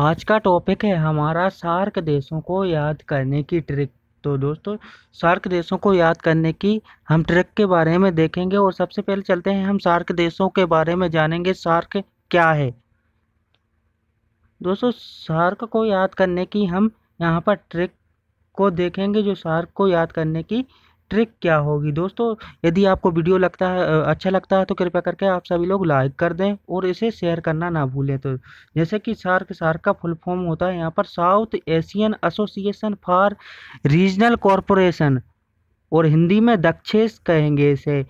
आज का टॉपिक है हमारा सार्क देशों को याद करने की ट्रिक तो दोस्तों सार्क देशों को याद करने की हम ट्रिक के बारे में देखेंगे और सबसे पहले चलते हैं हम सार्क देशों के बारे में जानेंगे सार्क क्या है दोस्तों सार्क को याद करने की हम यहाँ पर ट्रिक को देखेंगे जो सार्क को याद करने की ट्रिक क्या होगी दोस्तों यदि आपको वीडियो लगता है अच्छा लगता है तो कृपया करके आप सभी लोग लाइक कर दें और इसे शेयर करना ना भूलें तो जैसे कि सार्क सार्क का फुल फॉर्म होता है यहाँ पर South Asian association for regional corporation और हिंदी में दक्षेस कहेंगे इसे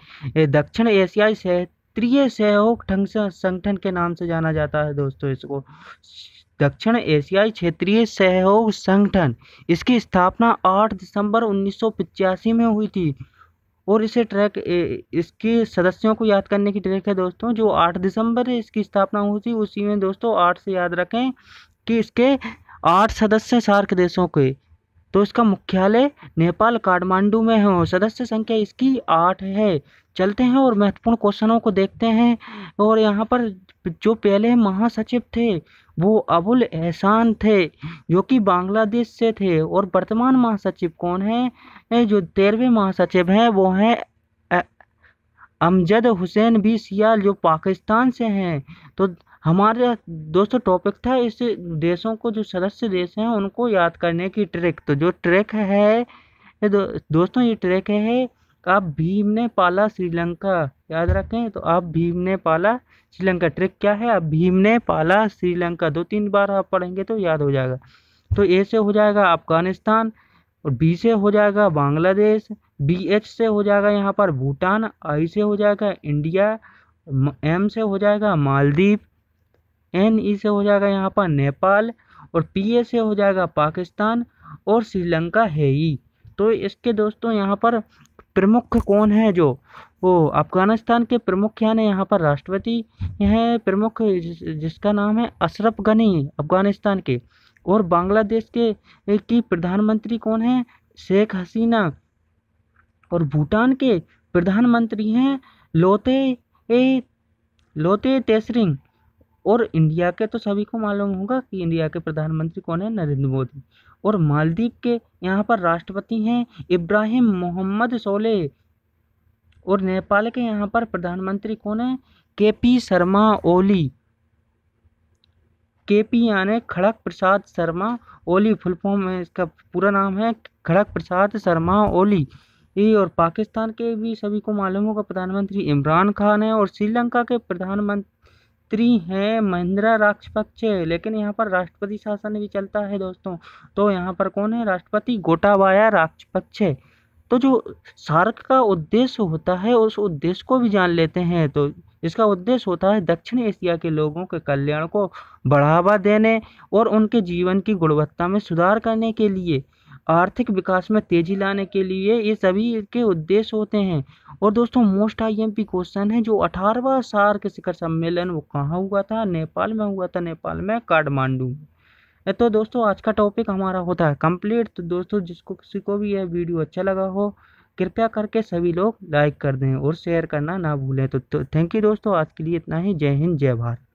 दक्षिण एशियाई क्षेत्रीय सहयोग संगठन के नाम से जाना जाता है दोस्तों इसको दक्षिण एशियाई क्षेत्रीय सहयोग संगठन इसकी स्थापना 8 दिसंबर उन्नीस में हुई थी और इसे ट्रैक इसके सदस्यों को याद करने की ट्रैक है दोस्तों जो 8 दिसंबर इसकी स्थापना हुई थी उसी में दोस्तों 8 से याद रखें कि इसके आठ सदस्य सार्क देशों के तो इसका मुख्यालय नेपाल काठमांडू में है सदस्य संख्या इसकी आठ है चलते हैं और महत्वपूर्ण क्वेश्चनों को देखते हैं और यहाँ पर जो पहले महासचिव थे वो अबुल एहसान थे जो कि बांग्लादेश से थे और वर्तमान महासचिव कौन हैं जो तेरहवें महासचिव हैं वो हैं अमजद हुसैन भी सियाल जो पाकिस्तान से हैं तो हमारा दोस्तों टॉपिक था इस देशों को जो सदस्य देश हैं उनको याद करने की ट्रिक तो जो ट्रिक है दो, दोस्तों ये ट्रिक है तो आप भीम ने पाला श्रीलंका याद रखें तो आप भीम ने पाला श्रीलंका ट्रिक क्या है आप भीम ने पाला श्रीलंका दो तीन बार आप पढ़ेंगे तो याद हो जाएगा तो ए से हो जाएगा अफगानिस्तान और बी से हो जाएगा बांग्लादेश बी एच से हो जाएगा यहाँ पर भूटान आई से हो जाएगा इंडिया एम से हो जाएगा मालदीव एन ई से हो जाएगा यहाँ पर नेपाल और पी ए से हो जाएगा पाकिस्तान और श्रीलंका है ही तो इसके दोस्तों यहाँ पर प्रमुख कौन है जो वो अफ़गानिस्तान के प्रमुख यानी यहाँ पर राष्ट्रपति हैं प्रमुख जिसका नाम है अशरफ गनी अफ़गानिस्तान के और बांग्लादेश के की प्रधानमंत्री कौन है शेख हसीना और भूटान के प्रधानमंत्री हैं लोते ए लोते तेसरिंग और इंडिया के तो सभी को मालूम होगा कि इंडिया के प्रधानमंत्री कौन है नरेंद्र मोदी और मालदीव के यहाँ पर राष्ट्रपति हैं इब्राहिम मोहम्मद सोले और नेपाल के यहाँ पर प्रधानमंत्री कौन है के पी शर्मा ओली के पी यानी खड़क प्रसाद शर्मा ओली फुल फॉर्म है इसका पूरा नाम है खड़क प्रसाद शर्मा ओली ये और पाकिस्तान के भी सभी को मालूम होगा प्रधानमंत्री इमरान खान है और श्रीलंका के प्रधानमंत्री मंत्री हैं महिंद्रा राजपक्षे लेकिन यहाँ पर राष्ट्रपति शासन भी चलता है दोस्तों तो यहाँ पर कौन है राष्ट्रपति गोटाबाया राजपक्षे तो जो सार्क का उद्देश्य होता है उस उद्देश्य को भी जान लेते हैं तो इसका उद्देश्य होता है दक्षिण एशिया के लोगों के कल्याण को बढ़ावा देने और उनके जीवन की गुणवत्ता में सुधार करने के लिए आर्थिक विकास में तेजी लाने के लिए ये सभी के उद्देश्य होते हैं और दोस्तों मोस्ट आईएमपी क्वेश्चन है जो अठारहवा के शिखर सम्मेलन वो कहाँ हुआ था नेपाल में हुआ था नेपाल में काठमांडू तो दोस्तों आज का टॉपिक हमारा होता है कंप्लीट तो दोस्तों जिसको किसी को भी यह वीडियो अच्छा लगा हो कृपया करके सभी लोग लाइक कर दें और शेयर करना ना भूलें तो, तो थैंक यू दोस्तों आज के लिए इतना ही जय हिंद जय भारत